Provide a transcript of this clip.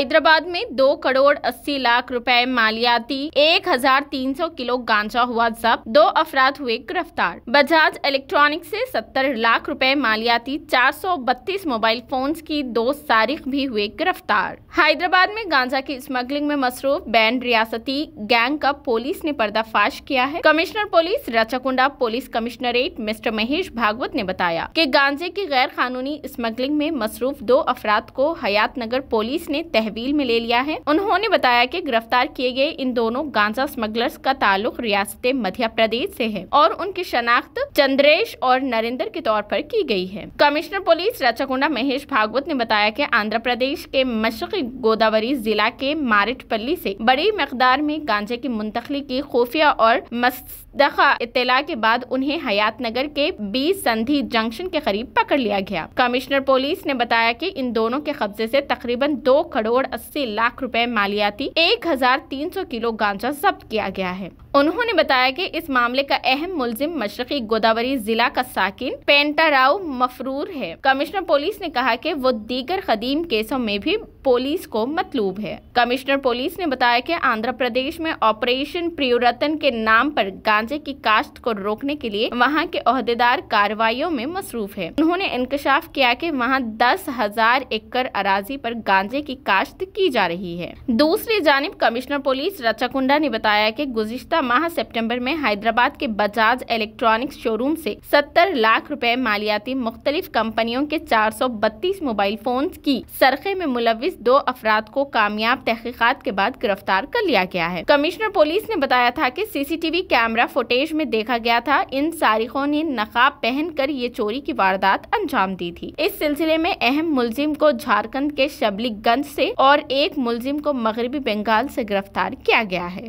हैदराबाद में दो करोड़ अस्सी लाख रुपए मालियाती एक हजार तीन सौ किलो गांजा हुआ जब्त दो अफराध हुए गिरफ्तार बजाज इलेक्ट्रॉनिक से सत्तर लाख रुपए मालियाती चार सौ बत्तीस मोबाइल फोन की दो तारीख भी हुए गिरफ्तार हैदराबाद में गांजा की स्मगलिंग में मसरूफ बैंड रियासती गैंग का पुलिस ने पर्दाफाश किया है commissioner police Rachakonda police commissionerate mister Mahesh Bhagwat ने बताया की गांजे की गैर कानूनी स्मगलिंग में मसरूफ दो अफराध को हयात नगर पुलिस ने तह तहवील में ले लिया है उन्होंने बताया कि गिरफ्तार किए गए इन दोनों गांजा स्मगलर्स का ताल्लुक रियासत मध्य प्रदेश से है और उनकी शनाख्त चंद्रेश और नरेंद्र के तौर पर की गई है कमिश्नर पुलिस रचाकुंडा महेश भागवत ने बताया कि आंध्र प्रदेश के मशक गोदावरी जिला के मारिटपल्ली से बड़ी मकदार में गांजे की मुंतकली की खुफिया और मस्तखा इतला के बाद उन्हें हयात नगर के बीस संधि जंक्शन के करीब पकड़ लिया गया कमिश्नर पुलिस ने बताया की इन दोनों के कब्जे ऐसी तकरीबन दो करोड़ करोड़ अस्सी लाख रुपए मालियाती एक हजार तीन सौ किलो गांजा जब्त किया गया है उन्होंने बताया कि इस मामले का अहम मुलजिम मशरकी गोदावरी जिला का साकिन पेंटा राव मफरूर है कमिश्नर पुलिस ने कहा कि वो दीगर कदीम केसों में भी पुलिस को मतलूब है कमिश्नर पुलिस ने बताया कि आंध्र प्रदेश में ऑपरेशन प्रियोरतन के नाम पर गांजे की काश्त को रोकने के लिए वहां के अहदेदार कार्रवाई में मसरूफ है उन्होंने इंकशाफ किया कि वहाँ दस हजार एकड़ अराजी पर गांजे की काश्त की जा रही है दूसरी जानब कमिश्नर पुलिस रचाकुंडा ने बताया की गुजश्ता गुज़श्ता माह सितंबर में हैदराबाद के बजाज इलेक्ट्रॉनिक्स शोरूम से 70 लाख रुपए मालियाती मुख्तलिफ कंपनियों के 432 मोबाइल फोन की सरखे में मुलविस दो अफराद को कामयाब तहकीकत के बाद गिरफ्तार कर लिया गया है कमिश्नर पुलिस ने बताया था की सीसीटीवी कैमरा फुटेज में देखा गया था इन सारिखों ने नकाब पहन कर ये चोरी की वारदात अंजाम दी थी इस सिलसिले में अहम मुलजिम को झारखंड के शबलीगंज से और एक मुलजिम को मगरबी बंगाल से गिरफ्तार किया गया है